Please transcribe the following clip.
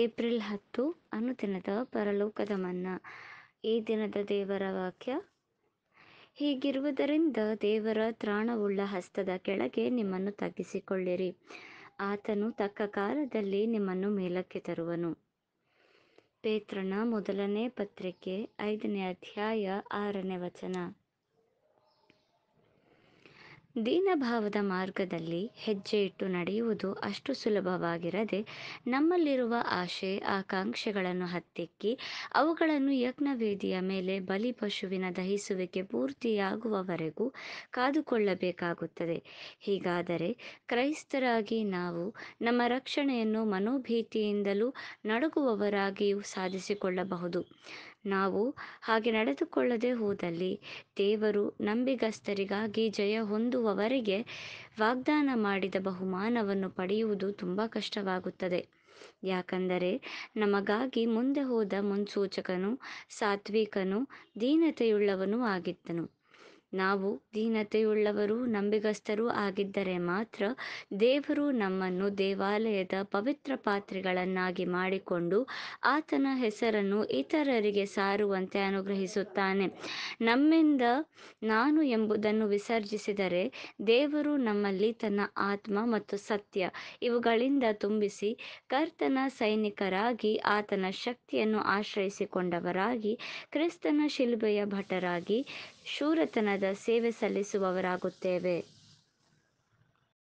April ಹತ್ತು ಅನುದಿನದ ಪರಲೋಕದ ಮನ್ನಾ ಈ ದಿನದ ದೇವರ ವಾಕ್ಯ ಹೀಗಿರುವುದರಿಂದ ದೇವರ ತ್ರಾಣವುಳ್ಳ ಹಸ್ತದ ಕೆಳಗೆ ನಿಮ್ಮನ್ನು ತಗ್ಗಿಸಿಕೊಳ್ಳಿರಿ ಆತನು ತಕ್ಕ ಕಾಲದಲ್ಲಿ ನಿಮ್ಮನ್ನು ಮೇಲಕ್ಕೆ ತರುವನು ಪೇತ್ರನ ಮೊದಲನೇ ಪತ್ರಿಕೆ ಐದನೇ ಅಧ್ಯಾಯ ಆರನೇ ವಚನ ದೀನಭಾವದ ಮಾರ್ಗದಲ್ಲಿ ಹೆಜ್ಜೆ ಇಟ್ಟು ನಡೆಯುವುದು ಅಷ್ಟು ಸುಲಭವಾಗಿರದೆ ನಮ್ಮಲ್ಲಿರುವ ಆಶೆ ಆಕಾಂಕ್ಷೆಗಳನ್ನು ಹತ್ತಿಕ್ಕಿ ಅವುಗಳನ್ನು ಯಜ್ಞವೇದಿಯ ಮೇಲೆ ಬಲಿಪಶುವಿನ ದಹಿಸುವಿಕೆ ಪೂರ್ತಿಯಾಗುವವರೆಗೂ ಕಾದುಕೊಳ್ಳಬೇಕಾಗುತ್ತದೆ ಹೀಗಾದರೆ ಕ್ರೈಸ್ತರಾಗಿ ನಾವು ನಮ್ಮ ರಕ್ಷಣೆಯನ್ನು ಮನೋಭೀತಿಯಿಂದಲೂ ನಡುಗುವವರಾಗಿಯೂ ಸಾಧಿಸಿಕೊಳ್ಳಬಹುದು ನಾವು ಹಾಗೆ ನಡೆದುಕೊಳ್ಳದೆ ಹೋದಲ್ಲಿ ದೇವರು ನಂಬಿಗಸ್ತರಿಗಾಗಿ ಜಯ ಹೊಂದುವ ಅವರಿಗೆ ವಾಗ್ದಾನ ಮಾಡಿದ ಬಹುಮಾನವನ್ನು ಪಡೆಯುವುದು ತುಂಬ ಕಷ್ಟವಾಗುತ್ತದೆ ಯಾಕಂದರೆ ನಮಗಾಗಿ ಮುಂದೆ ಹೋದ ಮುನ್ಸೂಚಕನು ಸಾತ್ವಿಕನು ದೀನತೆಯುಳ್ಳವನೂ ಆಗಿದ್ದನು ನಾವು ದೀನತೆಯುಳ್ಳವರೂ ನಂಬಿಗಸ್ತರೂ ಆಗಿದ್ದರೆ ಮಾತ್ರ ದೇವರು ನಮ್ಮನ್ನು ದೇವಾಲಯದ ಪವಿತ್ರ ಪಾತ್ರೆಗಳನ್ನಾಗಿ ಮಾಡಿಕೊಂಡು ಆತನ ಹೆಸರನ್ನು ಇತರರಿಗೆ ಸಾರುವಂತೆ ಅನುಗ್ರಹಿಸುತ್ತಾನೆ ನಮ್ಮಿಂದ ನಾನು ಎಂಬುದನ್ನು ವಿಸರ್ಜಿಸಿದರೆ ದೇವರು ನಮ್ಮಲ್ಲಿ ತನ್ನ ಆತ್ಮ ಮತ್ತು ಸತ್ಯ ಇವುಗಳಿಂದ ತುಂಬಿಸಿ ಕರ್ತನ ಸೈನಿಕರಾಗಿ ಆತನ ಶಕ್ತಿಯನ್ನು ಆಶ್ರಯಿಸಿಕೊಂಡವರಾಗಿ ಕ್ರಿಸ್ತನ ಶಿಲ್ಬೆಯ ಭಟರಾಗಿ ಶೂರತನದ ಸೇವೆ ಸಲ್ಲಿಸುವವರಾಗುತ್ತೇವೆ